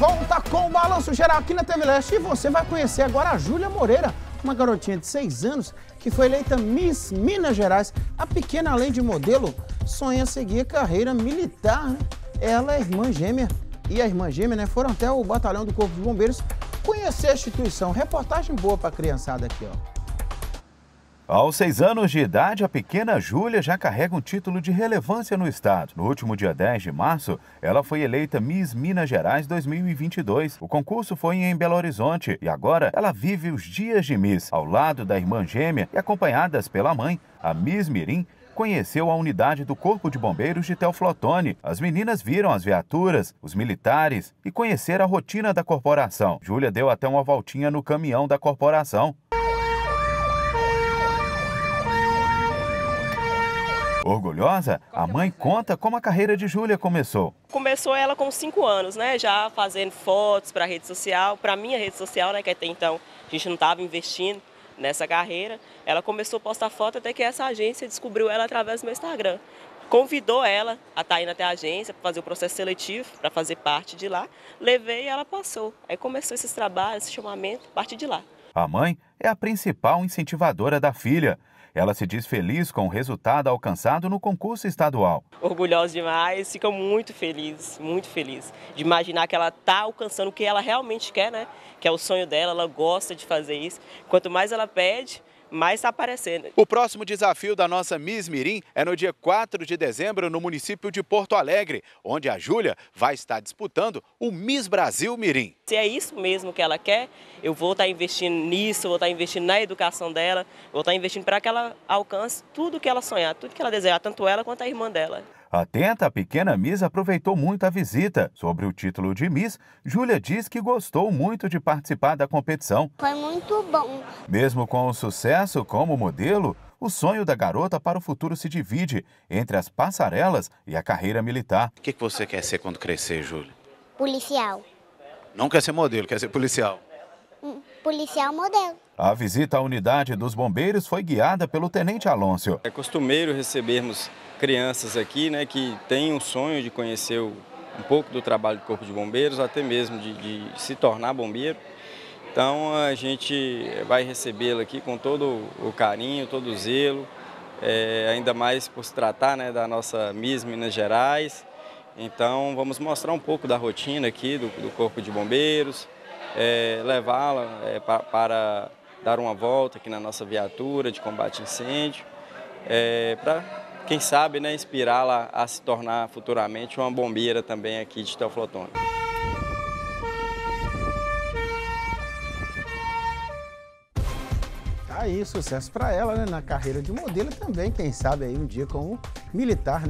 volta com o Balanço Geral aqui na TV Leste e você vai conhecer agora a Júlia Moreira, uma garotinha de 6 anos que foi eleita Miss Minas Gerais. A pequena, além de modelo, sonha seguir carreira militar. Ela, é irmã gêmea e a irmã gêmea né, foram até o batalhão do Corpo de Bombeiros conhecer a instituição. Reportagem boa para a criançada aqui, ó. Aos seis anos de idade, a pequena Júlia já carrega um título de relevância no estado. No último dia 10 de março, ela foi eleita Miss Minas Gerais 2022. O concurso foi em Belo Horizonte e agora ela vive os dias de Miss ao lado da irmã gêmea e acompanhadas pela mãe, a Miss Mirim, conheceu a unidade do Corpo de Bombeiros de Teoflotone. As meninas viram as viaturas, os militares e conheceram a rotina da corporação. Júlia deu até uma voltinha no caminhão da corporação. Orgulhosa, a é mãe conta como a carreira de Júlia começou. Começou ela com 5 anos, né? Já fazendo fotos para a rede social, para a minha rede social, né? Que até então a gente não estava investindo nessa carreira. Ela começou a postar foto até que essa agência descobriu ela através do meu Instagram. Convidou ela a estar tá indo até a agência para fazer o processo seletivo, para fazer parte de lá. Levei e ela passou. Aí começou esses trabalhos, esse chamamento, parte de lá. A mãe é a principal incentivadora da filha. Ela se diz feliz com o resultado alcançado no concurso estadual. Orgulhosa demais, fica muito feliz, muito feliz de imaginar que ela está alcançando o que ela realmente quer, né? Que é o sonho dela, ela gosta de fazer isso. Quanto mais ela pede, mas está aparecendo. O próximo desafio da nossa Miss Mirim é no dia 4 de dezembro no município de Porto Alegre, onde a Júlia vai estar disputando o Miss Brasil Mirim. Se é isso mesmo que ela quer, eu vou estar investindo nisso, vou estar investindo na educação dela, vou estar investindo para que ela alcance tudo que ela sonhar, tudo que ela desejar, tanto ela quanto a irmã dela. Atenta a pequena Miss aproveitou muito a visita. Sobre o título de Miss, Júlia diz que gostou muito de participar da competição. Foi muito bom. Mesmo com o sucesso como modelo, o sonho da garota para o futuro se divide entre as passarelas e a carreira militar. O que você quer ser quando crescer, Júlia? Policial. Não quer ser modelo, quer ser policial policial modelo. A visita à unidade dos bombeiros foi guiada pelo tenente Alonso. É costumeiro recebermos crianças aqui né, que têm um sonho de conhecer um pouco do trabalho do Corpo de Bombeiros, até mesmo de, de se tornar bombeiro. Então a gente vai recebê-lo aqui com todo o carinho, todo o zelo, é, ainda mais por se tratar né, da nossa Miss Minas Gerais. Então vamos mostrar um pouco da rotina aqui do, do Corpo de Bombeiros, é, levá-la é, para dar uma volta aqui na nossa viatura de combate a incêndio, é, para, quem sabe, né, inspirá-la a se tornar futuramente uma bombeira também aqui de Teoflotone. Tá aí, sucesso para ela, né? Na carreira de modelo também, quem sabe aí um dia como militar, né?